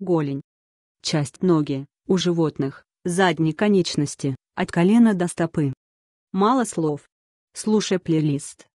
голень. Часть ноги, у животных, задней конечности, от колена до стопы. Мало слов. Слушай плейлист.